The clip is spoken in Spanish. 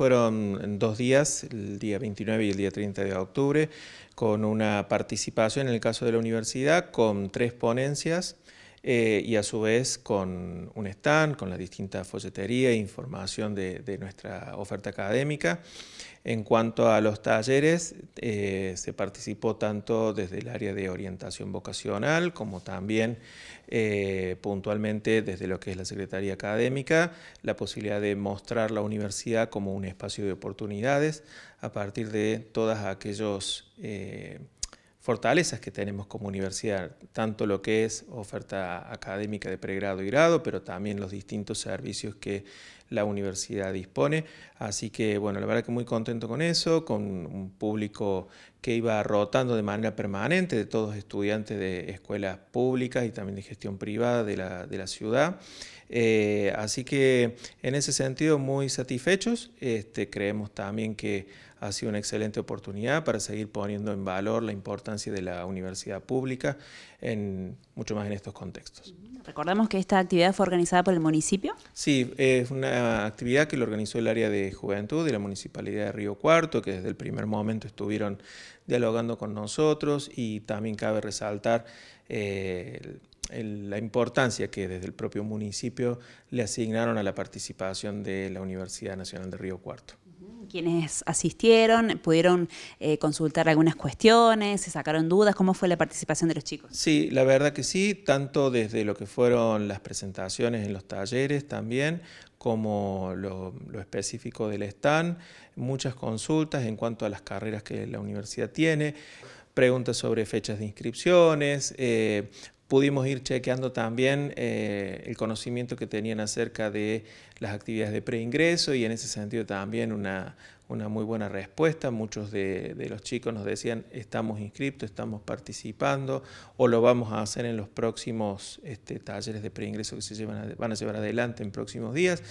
Fueron dos días, el día 29 y el día 30 de octubre, con una participación en el caso de la universidad, con tres ponencias. Eh, y a su vez con un stand, con la distinta folletería e información de, nuestra oferta académica. En cuanto a los talleres, eh, se participó tanto desde el área de orientación vocacional como también eh, puntualmente desde lo que es la Secretaría Académica, la posibilidad de mostrar la universidad como un espacio de oportunidades a partir de todas aquellos fortalezas que tenemos como universidad, tanto lo que es oferta académica de pregrado y grado, pero también los distintos servicios que la universidad dispone. Así que, bueno, la verdad que muy contento con eso, con un público que iba rotando de manera permanente, de todos estudiantes de escuelas públicas y también de gestión privada de la, ciudad. Eh, así que, en ese sentido, muy satisfechos. Este, creemos también que ha sido una excelente oportunidad para seguir poniendo en valor la importancia de la universidad pública, en, mucho más en estos contextos. Recordamos que esta actividad fue organizada por el municipio. Sí, es una actividad que lo organizó el área de juventud de la Municipalidad de Río Cuarto, que desde el primer momento estuvieron dialogando con nosotros y también cabe resaltar... Eh, la importancia que desde el propio municipio le asignaron a la participación de la Universidad Nacional de Río Cuarto quienes asistieron pudieron eh, consultar algunas cuestiones, se sacaron dudas, ¿cómo fue la participación de los chicos? Sí, la verdad que sí, tanto desde lo que fueron las presentaciones en los talleres también, como lo, específico del stand, muchas consultas en cuanto a las carreras que la universidad tiene preguntas sobre fechas de inscripciones, eh, pudimos ir chequeando también eh, el conocimiento que tenían acerca de las actividades de preingreso y en ese sentido también una, una muy buena respuesta. Muchos de, los chicos nos decían estamos inscriptos, estamos participando o lo vamos a hacer en los próximos este, talleres de preingreso que se llevan, van a llevar adelante en próximos días.